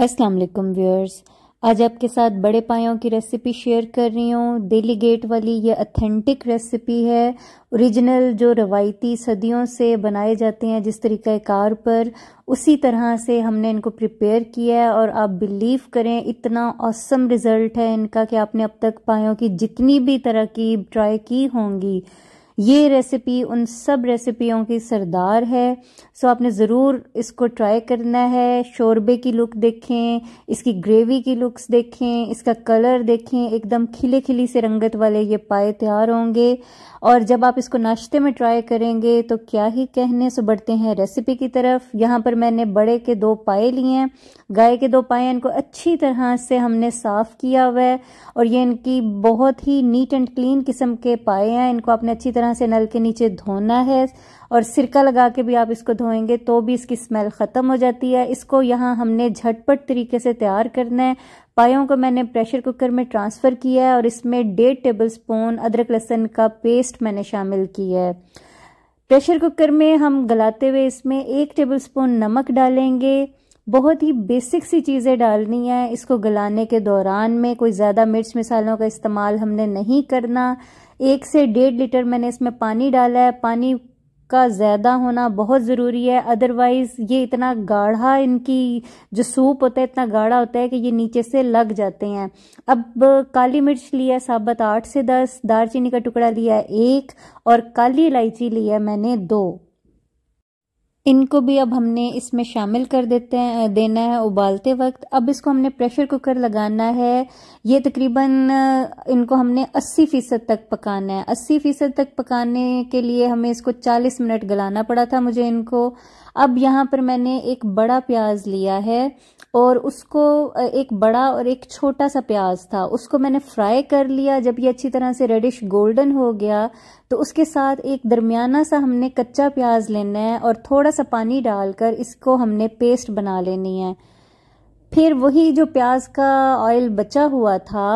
अस्सलाम वालेकुम व्यूअर्स आज आपके साथ बड़े पायों की रेसिपी शेयर कर रही हूँ दिल्ली गेट वाली ये अथेंटिक रेसिपी है ओरिजिनल जो रवायती सदियों से बनाए जाते हैं जिस तरीक़ा कार पर उसी तरह से हमने इनको प्रिपेयर किया है और आप बिलीव करें इतना औसम रिज़ल्ट है इनका कि आपने अब तक पायों की जितनी भी तरह की ट्राई की होंगी ये रेसिपी उन सब रेसिपियों की सरदार है सो आपने ज़रूर इसको ट्राई करना है शोरबे की लुक देखें इसकी ग्रेवी की लुक्स देखें इसका कलर देखें एकदम खिले खिली से रंगत वाले ये पाए तैयार होंगे और जब आप इसको नाश्ते में ट्राई करेंगे तो क्या ही कहने सो बढ़ते हैं रेसिपी की तरफ यहाँ पर मैंने बड़े के दो पाए लिए हैं गाय के दो पाए इनको अच्छी तरह से हमने साफ़ किया हुआ है और ये इनकी बहुत ही नीट एंड क्लीन किस्म के पाए हैं इनको आपने अच्छी तरह तरह से नल के नीचे धोना है और सिरका लगा के भी आप इसको धोएंगे तो भी इसकी स्मेल ख़त्म हो जाती है इसको यहाँ हमने झटपट तरीके से तैयार करना है पायों को मैंने प्रेशर कुकर में ट्रांसफ़र किया है और इसमें डेढ़ टेबल स्पून अदरक लहसन का पेस्ट मैंने शामिल किया है प्रेशर कुकर में हम गलाते हुए इसमें एक टेबल स्पून नमक डालेंगे बहुत ही बेसिक सी चीज़ें डालनी है इसको गलाने के दौरान में कोई ज़्यादा मिर्च मसालों का इस्तेमाल हमने नहीं करना एक से डेढ़ लीटर मैंने इसमें पानी डाला है पानी का ज़्यादा होना बहुत ज़रूरी है अदरवाइज़ ये इतना गाढ़ा इनकी जो सूप होता है इतना गाढ़ा होता है कि ये नीचे से लग जाते हैं अब काली मिर्च लिया साबत आठ से दस दारचीनी का टुकड़ा लिया एक और काली इलायची लिया मैंने दो इनको भी अब हमने इसमें शामिल कर देते हैं देना है उबालते वक्त अब इसको हमने प्रेशर कुकर लगाना है ये तकरीबन इनको हमने 80 फीसद तक पकाना है 80 फीसद तक पकाने के लिए हमें इसको 40 मिनट गलाना पड़ा था मुझे इनको अब यहाँ पर मैंने एक बड़ा प्याज लिया है और उसको एक बड़ा और एक छोटा सा प्याज था उसको मैंने फ्राई कर लिया जब ये अच्छी तरह से रेडिश गोल्डन हो गया तो उसके साथ एक दरमियाना सा हमने कच्चा प्याज लेना है और थोड़ा सा पानी डालकर इसको हमने पेस्ट बना लेनी है फिर वही जो प्याज का ऑयल बचा हुआ था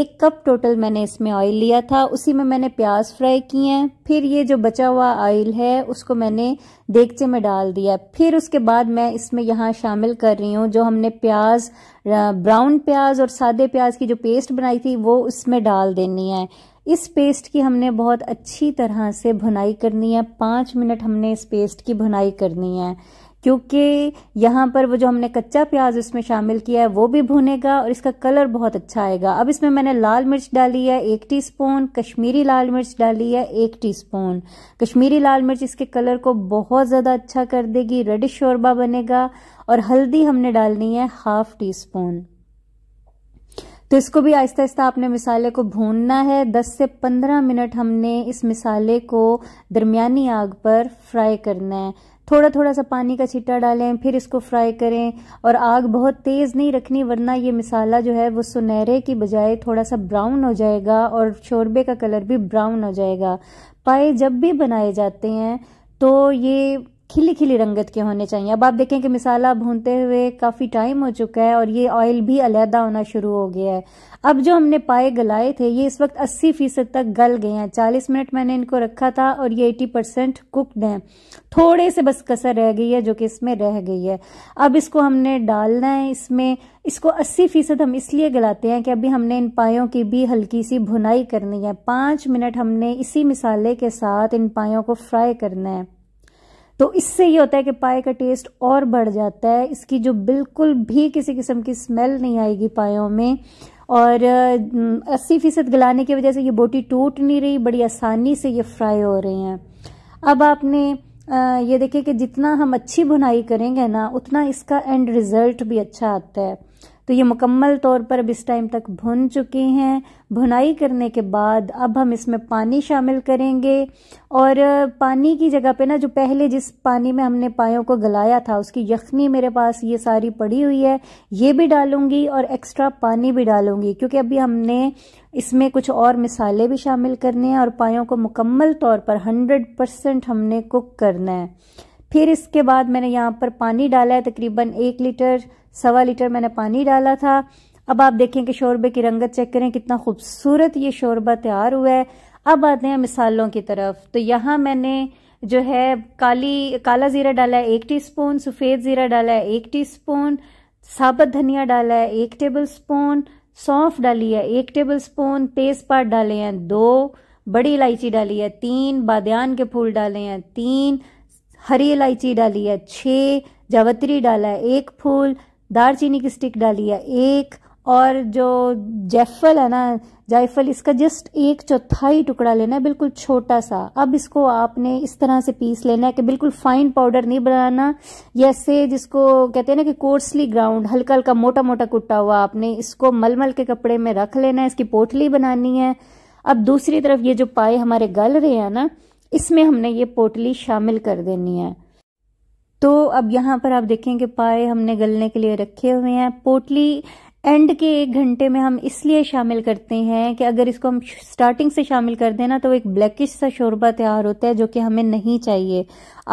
एक कप टोटल मैंने इसमें ऑयल लिया था उसी में मैंने प्याज फ्राई किए हैं फिर ये जो बचा हुआ ऑयल है उसको मैंने देगचे में डाल दिया फिर उसके बाद मैं इसमें यहाँ शामिल कर रही हूँ जो हमने प्याज ब्राउन प्याज और सादे प्याज की जो पेस्ट बनाई थी वो उसमें डाल देनी है इस पेस्ट की हमने बहुत अच्छी तरह से भुनाई करनी है पाँच मिनट हमने इस पेस्ट की भुनाई करनी है क्योंकि यहाँ पर वो जो हमने कच्चा प्याज इसमें शामिल किया है वो भी भुनेगा और इसका कलर बहुत अच्छा आएगा अब इसमें मैंने लाल मिर्च डाली है एक टीस्पून कश्मीरी लाल मिर्च डाली है एक टीस्पून कश्मीरी लाल मिर्च इसके कलर को बहुत ज़्यादा अच्छा कर देगी रेडिश शोरबा बनेगा और हल्दी हमने डालनी है हाफ टी स्पून तो इसको भी आहिस्ता आहिस्ता आपने मिसाले को भूनना है 10 से 15 मिनट हमने इस मिसाले को दरमियानी आग पर फ्राई करना है थोड़ा थोड़ा सा पानी का छिट्टा डालें फिर इसको फ्राई करें और आग बहुत तेज़ नहीं रखनी वरना ये मिसाला जो है वो सुनहरे की बजाय थोड़ा सा ब्राउन हो जाएगा और शोरबे का कलर भी ब्राउन हो जाएगा पाए जब भी बनाए जाते हैं तो ये खिली खिली रंगत के होने चाहिए अब आप देखें कि मिसाला भूनते हुए काफ़ी टाइम हो चुका है और ये ऑयल भी अलहदा होना शुरू हो गया है अब जो हमने पाए गलाए थे ये इस वक्त 80 फीसद तक गल गए हैं 40 मिनट मैंने इनको रखा था और ये 80 परसेंट कुकड हैं थोड़े से बस कसर रह गई है जो कि इसमें रह गई है अब इसको हमने डालना है इसमें इसको अस्सी फीसद हम इसलिए गलाते हैं कि अभी हमने इन पायों की भी हल्की सी भुनाई करनी है पाँच मिनट हमने इसी मिसाले के साथ इन पायों को फ्राई करना है तो इससे ये होता है कि पाए का टेस्ट और बढ़ जाता है इसकी जो बिल्कुल भी किसी किस्म की स्मेल नहीं आएगी पायों में और अस्सी फीसद गलाने की वजह से ये बोटी टूट नहीं रही बड़ी आसानी से ये फ्राई हो रही हैं अब आपने ये देखे कि जितना हम अच्छी बुनाई करेंगे ना उतना इसका एंड रिज़ल्ट भी अच्छा आता है तो ये मुकम्मल तौर पर अब इस टाइम तक भुन चुके हैं भुनाई करने के बाद अब हम इसमें पानी शामिल करेंगे और पानी की जगह पे ना जो पहले जिस पानी में हमने पायों को गलाया था उसकी यखनी मेरे पास ये सारी पड़ी हुई है ये भी डालूंगी और एक्स्ट्रा पानी भी डालूंगी क्योंकि अभी हमने इसमें कुछ और मिसाले भी शामिल करने हैं और पायों को मुकम्मल तौर पर हंड्रेड परसेंट हमने कुक करना है फिर इसके बाद मैंने यहाँ पर पानी डाला है तकरीबन एक लीटर सवा लीटर मैंने पानी डाला था अब आप देखें कि शोरबे की रंगत चेक करें कितना खूबसूरत ये शोरबा तैयार हुआ है अब आते हैं मिसालों की तरफ तो यहाँ मैंने जो है काली काला ज़ीरा डाला है एक टीस्पून सफ़ेद ज़ीरा डाला है एक टीस्पून साबत धनिया डाला है एक टेबल स्पून सौंफ डाली है एक टेबल स्पून तेज़पात डाले हैं दो बड़ी इलायची डाली है तीन बादन के फूल डाले हैं तीन हरी इलायची डाली है छः जावत्री डाला है एक फूल दारचीनी की स्टिक डाली है एक और जो जैफल है ना जायफल इसका जस्ट एक चौथाई टुकड़ा लेना है बिल्कुल छोटा सा अब इसको आपने इस तरह से पीस लेना है कि बिल्कुल फाइन पाउडर नहीं बनाना जैसे जिसको कहते हैं ना कि कोर्सली ग्राउंड हल्का हल्का मोटा मोटा कुट्टा हुआ आपने इसको मलमल के कपड़े में रख लेना है इसकी पोटली बनानी है अब दूसरी तरफ ये जो पाए हमारे गल रहे हैं ना इसमें हमने ये पोटली शामिल कर देनी है तो अब यहाँ पर आप देखेंगे पाए हमने गलने के लिए रखे हुए हैं पोटली एंड के एक घंटे में हम इसलिए शामिल करते हैं कि अगर इसको हम स्टार्टिंग से शामिल कर देना तो एक ब्लैकिश सा शोरबा तैयार होता है जो कि हमें नहीं चाहिए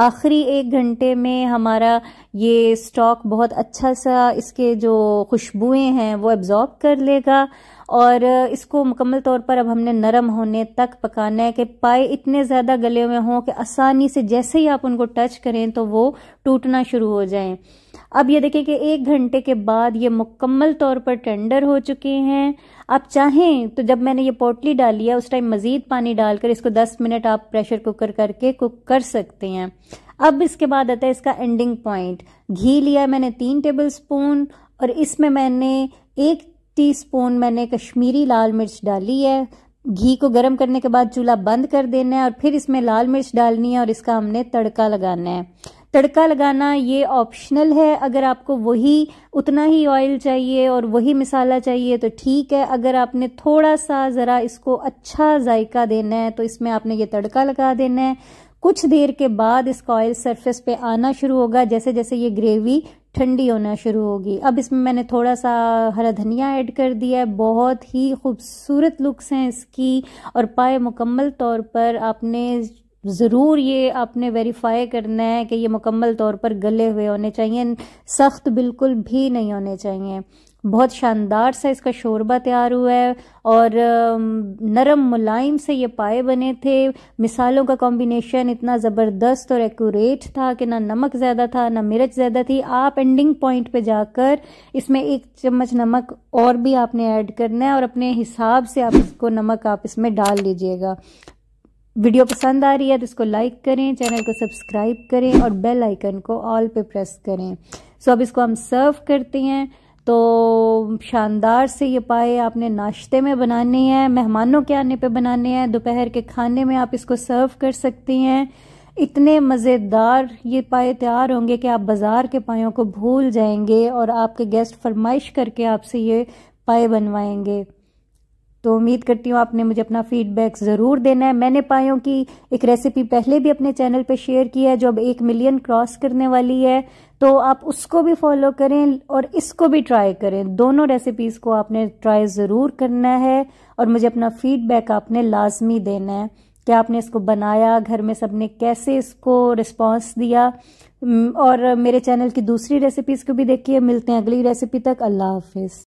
आखिरी एक घंटे में हमारा ये स्टॉक बहुत अच्छा सा इसके जो खुशबुएं हैं वो एब्जॉर्ब कर लेगा और इसको मुकम्मल तौर पर अब हमने नरम होने तक पकाना है कि पाए इतने ज़्यादा गले हुए हों कि आसानी से जैसे ही आप उनको टच करें तो वो टूटना शुरू हो जाएं अब ये देखें कि एक घंटे के बाद ये मुकम्मल तौर पर टेंडर हो चुके हैं आप चाहें तो जब मैंने ये पोटली डाली है उस टाइम मज़ीद पानी डालकर इसको 10 मिनट आप प्रेशर कुकर करके कुक कर सकते हैं अब इसके बाद आता है इसका एंडिंग पॉइंट घी लिया मैंने तीन टेबल स्पून और इसमें मैंने एक टीस्पून मैंने कश्मीरी लाल मिर्च डाली है घी को गर्म करने के बाद चूल्हा बंद कर देना है और फिर इसमें लाल मिर्च डालनी है और इसका हमने तड़का लगाना है तड़का लगाना ये ऑप्शनल है अगर आपको वही उतना ही ऑयल चाहिए और वही मसाला चाहिए तो ठीक है अगर आपने थोड़ा सा ज़रा इसको अच्छा जायका देना है तो इसमें आपने ये तड़का लगा देना है कुछ देर के बाद इसका ऑयल सरफेस पे आना शुरू होगा जैसे जैसे ये ग्रेवी ठंडी होना शुरू होगी अब इसमें मैंने थोड़ा सा हरा धनिया ऐड कर दिया है बहुत ही खूबसूरत लुक्स हैं इसकी और पाए मुकम्मल तौर पर आपने ज़रूर ये आपने वेरीफाई करना है कि ये मुकम्मल तौर पर गले हुए होने चाहिए सख्त बिल्कुल भी नहीं होने चाहिए बहुत शानदार सा इसका शोरबा तैयार हुआ है और नरम मुलायम से ये पाए बने थे मिसालों का कॉम्बिनेशन इतना ज़बरदस्त और एक्यूरेट था कि ना नमक ज़्यादा था ना मिर्च ज़्यादा थी आप एंडिंग पॉइंट पे जाकर इसमें एक चम्मच नमक और भी आपने ऐड करना है और अपने हिसाब से आप इसको नमक आप इसमें डाल लीजिएगा वीडियो पसंद आ रही है तो इसको लाइक करें चैनल को सब्सक्राइब करें और बेल आइकन को ऑल पे प्रेस करें सो so, अब इसको हम सर्व करते हैं तो शानदार से ये पाए आपने नाश्ते में बनाने हैं मेहमानों के आने पे बनाने हैं दोपहर के खाने में आप इसको सर्व कर सकती हैं इतने मज़ेदार ये पाए तैयार होंगे कि आप बाज़ार के पायों को भूल जाएंगे और आपके गेस्ट फरमाइश करके आपसे ये पाए बनवाएंगे तो उम्मीद करती हूँ आपने मुझे अपना फीडबैक ज़रूर देना है मैंने पाया कि एक रेसिपी पहले भी अपने चैनल पर शेयर की है जो अब एक मिलियन क्रॉस करने वाली है तो आप उसको भी फॉलो करें और इसको भी ट्राई करें दोनों रेसिपीज़ को आपने ट्राई ज़रूर करना है और मुझे अपना फीडबैक आपने लाजमी देना है कि आपने इसको बनाया घर में सबने कैसे इसको रिस्पॉन्स दिया और मेरे चैनल की दूसरी रेसिपीज़ को भी देखिए मिलते हैं अगली रेसिपी तक अल्लाह हाफिज़